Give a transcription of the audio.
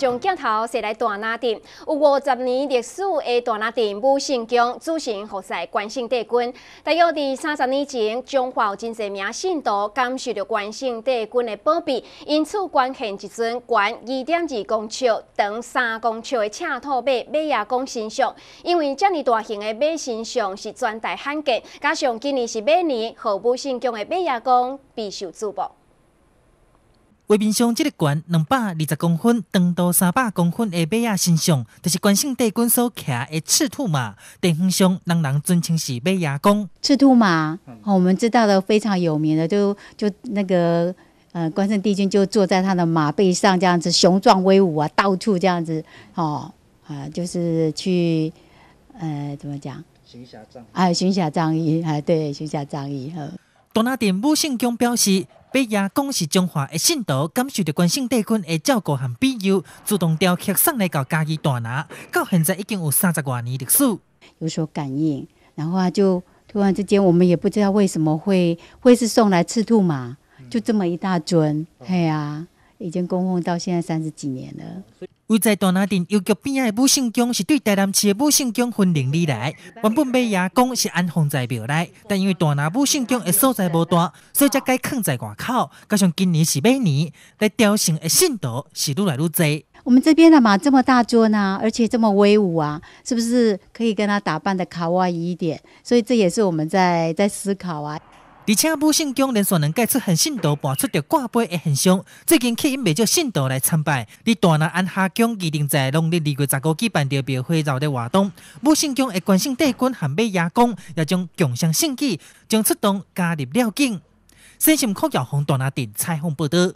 将镜头摄来大拉镇，有五十年历史的大拉镇武圣宫举行佛在关圣帝君。大约伫三十年前，中华有真侪名信徒感受着关圣帝君的保庇，因此捐献一尊高二点二公尺、长三公尺的赤兔马马也公神像。因为这么大型的马神像，是全大罕见，加上今年是每年何武圣宫的马也公备受瞩目。画面上，这个高两百二十公分，长度三百公分的马身上，就是关圣帝君所骑的赤兔马。电风上，人人尊称是“马爷公”。赤兔马，我们知道的非常有名的，就就那个呃，关圣帝君就坐在他的马背上，这样子雄壮威武啊，到处这样子，哦啊，就是去呃，怎么讲？行侠仗义啊，行侠仗义啊，对，行侠仗义。多纳点木性中表示。伯爷讲是中华的信徒，感受到关心、待眷、的照顾和庇佑，主动雕刻送来到家己大拿，到现在已经有三十多年历史。有所感应，然后啊，就突然之间，我们也不知道为什么会会是送来赤兔马，就这么一大尊，嘿呀。已经供奉到现在三十几年了。位在大拿镇邮局边的武圣宫，是对台南市的武圣宫分灵而来。原本庙爷公是按放在庙内，但因为大拿武圣宫的所在不大，所以才改藏在外口。加上今年是每年，来雕成的信徒是愈来愈多。我们这边的嘛，这么大尊啊，而且这么威武啊，是不是可以跟他打扮的卡哇伊一点？所以这也是我们在在思考啊。而且武圣宫连续两届出现信徒搬出的挂杯的现象，最近吸引不少信徒来参拜。在大纳安下江，预定在农历二月十五举办特庙会朝的活动。武圣宫的关心戴冠和买牙工，要将吉祥圣器将出动加入了境。新闻科由洪大纳电采访报道。